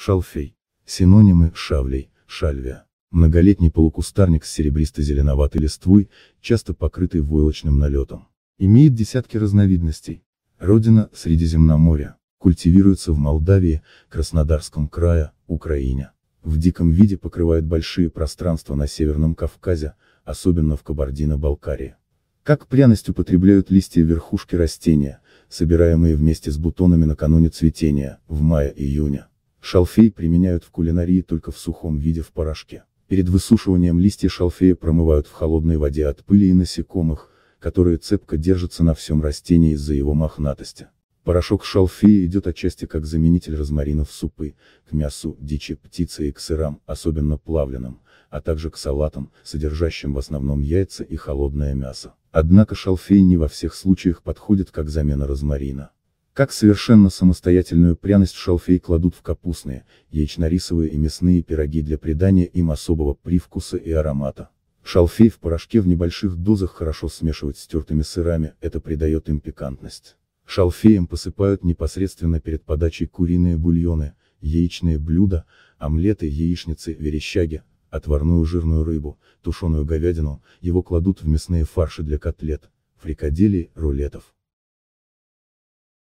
шалфей. Синонимы – шавлей, шальвия. Многолетний полукустарник с серебристо-зеленоватой листвой, часто покрытый войлочным налетом. Имеет десятки разновидностей. Родина – Средиземноморья. Культивируется в Молдавии, Краснодарском крае, Украине. В диком виде покрывает большие пространства на Северном Кавказе, особенно в Кабардино-Балкарии. Как пряность употребляют листья верхушки растения, собираемые вместе с бутонами накануне цветения, в мае-июне. Шалфей применяют в кулинарии только в сухом виде в порошке. Перед высушиванием листья шалфея промывают в холодной воде от пыли и насекомых, которые цепко держатся на всем растении из-за его мохнатости. Порошок шалфея идет отчасти как заменитель розмарина в супы, к мясу, дичи, птице и к сырам, особенно плавленным, а также к салатам, содержащим в основном яйца и холодное мясо. Однако шалфей не во всех случаях подходит как замена розмарина. Как совершенно самостоятельную пряность шалфей кладут в капустные, яично-рисовые и мясные пироги для придания им особого привкуса и аромата. Шалфей в порошке в небольших дозах хорошо смешивать с тертыми сырами, это придает им пикантность. Шалфеем посыпают непосредственно перед подачей куриные бульоны, яичные блюда, омлеты, яичницы, верещаги, отварную жирную рыбу, тушеную говядину, его кладут в мясные фарши для котлет, фрикаделей, рулетов.